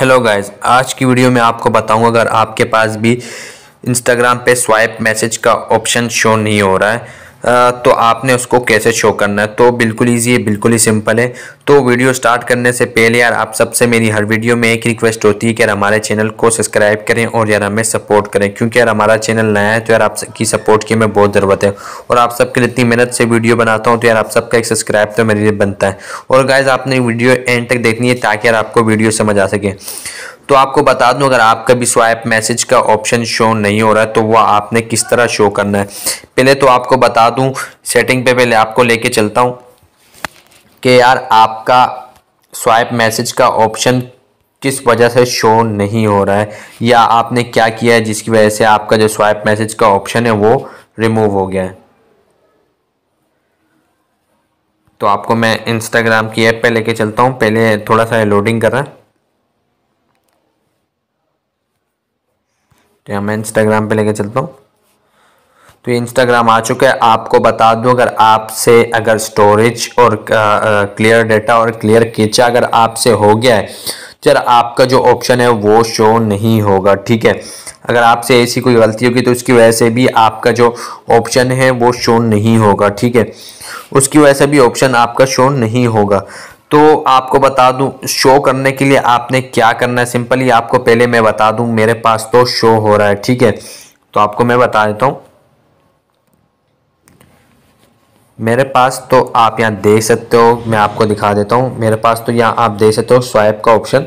hello guys आज की video में आपको बताऊंगा अगर आपके पास भी इंस्टाग्राम पे स्वाइप मैसेज का ऑप्शन शो नहीं हो रहा है तो आपने उसको कैसे शो करना है तो बिल्कुल ईजी है बिल्कुल ही सिंपल है तो वीडियो स्टार्ट करने से पहले यार आप सबसे मेरी हर वीडियो में एक रिक्वेस्ट होती है कि यार हमारे चैनल को सब्सक्राइब करें और यार हमें सपोर्ट करें क्योंकि यार हमारा चैनल नया है तो यार आपकी सपोर्ट की हमें बहुत ज़रूरत है और आप सबके लिए इतनी मेहनत से वीडियो बनाता हूँ तो यार आप सबका एक सब्सक्राइब तो मेरे लिए बनता है और गाइज आपने वीडियो एंड तक देखनी है ताकि यार आपको वीडियो समझ आ सके तो आपको बता दूं अगर आपका भी स्वाइप मैसेज का ऑप्शन शो नहीं हो रहा है तो वह आपने किस तरह शो करना है पहले तो आपको बता दूं सेटिंग पे पहले आपको लेके चलता हूं कि यार आपका स्वाइप मैसेज का ऑप्शन किस वजह से शो नहीं हो रहा है या आपने क्या किया है जिसकी वजह से आपका जो स्वाइप मैसेज का ऑप्शन है वो रिमूव हो गया है तो आपको मैं इंस्टाग्राम की ऐप पे लेके चलता हूँ पहले थोड़ा सा लोडिंग कर रहा है या मैं इंस्टाग्राम पे लेके चलता हूँ तो ये इंस्टाग्राम आ चुका है आपको बता दूँ अगर आपसे अगर स्टोरेज और क्लियर डेटा और क्लियर खींचा अगर आपसे हो गया है तो आपका जो ऑप्शन है वो शो नहीं होगा ठीक है अगर आपसे ऐसी कोई गलती होगी तो उसकी वजह से भी आपका जो ऑप्शन है वो शो नहीं होगा ठीक है उसकी वजह से भी ऑप्शन आपका शो नहीं होगा तो आपको बता दूं शो करने के लिए आपने क्या करना है सिंपली आपको पहले मैं बता दूं मेरे पास तो शो हो रहा है ठीक है तो आपको मैं बता देता हूँ मेरे पास तो आप यहाँ देख सकते हो मैं आपको दिखा देता हूँ मेरे पास तो यहाँ आप देख सकते हो स्वाइप का ऑप्शन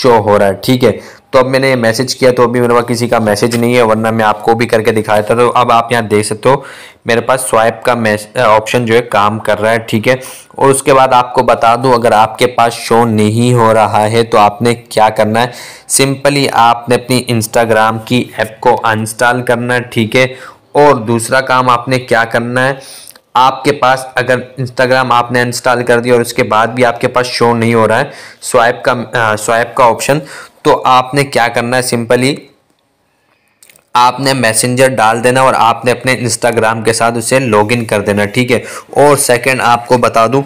शो हो रहा है ठीक है तो अब मैंने मैसेज किया तो अभी मेरे पास किसी का मैसेज नहीं है वरना मैं आपको भी करके दिखाया था तो अब आप यहाँ देख सकते हो मेरे पास स्वाइप का ऑप्शन जो है काम कर रहा है ठीक है और उसके बाद आपको बता दूं अगर आपके पास शो नहीं हो रहा है तो आपने क्या करना है सिंपली आपने अपनी इंस्टाग्राम की ऐप को अनस्टॉल करना है ठीक है और दूसरा काम आपने क्या करना है आपके पास अगर इंस्टाग्राम आपने इंस्टॉल कर दिया और उसके बाद भी आपके पास शो नहीं हो रहा है स्वाइप का स्वाइप का ऑप्शन तो आपने क्या करना है सिंपली आपने मैसेंजर डाल देना और आपने अपने इंस्टाग्राम के साथ उसे लॉगिन कर देना ठीक है और सेकंड आपको बता दूं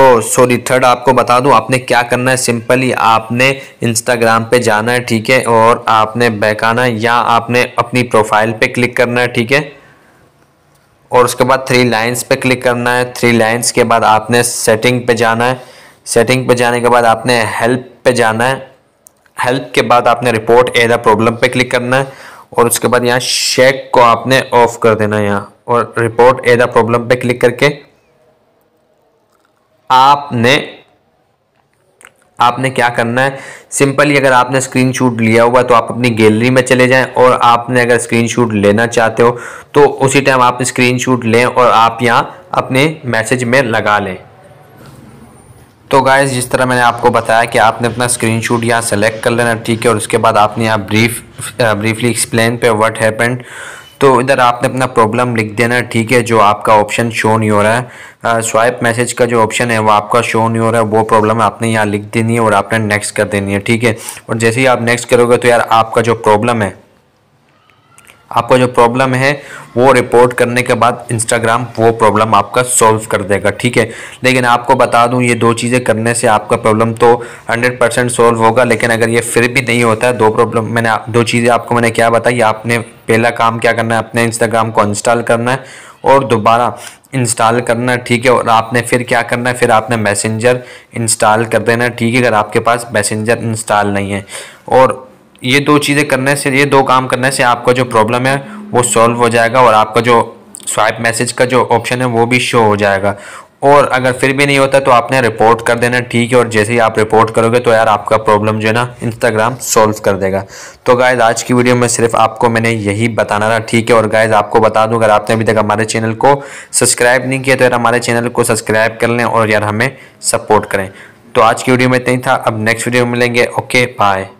ओ सॉरी थर्ड आपको बता दूं आपने क्या करना है सिंपली आपने इंस्टाग्राम पे जाना है ठीक है और आपने बैक आना है या आपने अपनी प्रोफाइल पे क्लिक करना है ठीक है और उसके बाद थ्री लाइंस पे क्लिक करना है थ्री लाइंस के बाद आपने सेटिंग पे जाना है सेटिंग पे जाने के बाद आपने हेल्प पे जाना है हेल्प के बाद आपने रिपोर्ट ए प्रॉब्लम पे क्लिक करना है और उसके बाद यहाँ शेक को आपने ऑफ कर देना है यहाँ और रिपोर्ट ए प्रॉब्लम पे क्लिक करके आपने आपने क्या करना है सिंपली अगर आपने स्क्रीनशॉट लिया हुआ तो आप अपनी गैलरी में चले जाएं और आपने अगर स्क्रीनशॉट लेना चाहते हो तो उसी टाइम आप स्क्रीनशॉट लें और आप यहाँ अपने मैसेज में लगा लें तो गाइज़ जिस तरह मैंने आपको बताया कि आपने अपना स्क्रीन शूट यहाँ सेलेक्ट कर लेना ठीक है और उसके बाद आपने यहाँ ब्रीफ ब्रीफली एक्सप्लेन पे व्हाट हैपेंड तो इधर आपने अपना प्रॉब्लम लिख देना ठीक है जो आपका ऑप्शन शो नहीं हो रहा है स्वाइप मैसेज का जो ऑप्शन है वो आपका शो नहीं हो रहा है वो प्रॉब्लम आपने यहाँ लिख देनी है और आपने नेक्स्ट कर देनी है ठीक है और जैसे ही आप नेक्स्ट करोगे तो यार आपका जो प्रॉब्लम है आपको जो प्रॉब्लम है वो रिपोर्ट करने के बाद इंस्टाग्राम वो प्रॉब्लम आपका सॉल्व कर देगा ठीक है लेकिन आपको बता दूं ये दो चीज़ें करने से आपका प्रॉब्लम तो 100 परसेंट सॉल्व होगा लेकिन अगर ये फिर भी नहीं होता है दो प्रॉब्लम मैंने दो चीज़ें आपको मैंने क्या बताई आपने पहला काम क्या करना है अपने इंस्टाग्राम को इंस्टॉल करना है और दोबारा इंस्टॉल करना ठीक है और आपने फिर क्या करना है फिर आपने मैसेंजर इंस्टॉल कर देना ठीक है अगर आपके पास मैसेंजर इंस्टॉल नहीं है और ये दो चीज़ें करने से ये दो काम करने से आपका जो प्रॉब्लम है वो सॉल्व हो जाएगा और आपका जो स्वाइप मैसेज का जो ऑप्शन है वो भी शो हो जाएगा और अगर फिर भी नहीं होता तो आपने रिपोर्ट कर देना ठीक है और जैसे ही आप रिपोर्ट करोगे तो यार आपका प्रॉब्लम जो है ना इंस्टाग्राम सॉल्व कर देगा तो गायज़ आज की वीडियो में सिर्फ आपको मैंने यही बताना था ठीक है और गायज़ आपको बता दूं अगर आपने अभी तक हमारे चैनल को सब्सक्राइब नहीं किया तो यार हमारे चैनल को सब्सक्राइब कर लें और यार हमें सपोर्ट करें तो आज की वीडियो में इतना ही था अब नेक्स्ट वीडियो में मिलेंगे ओके बाय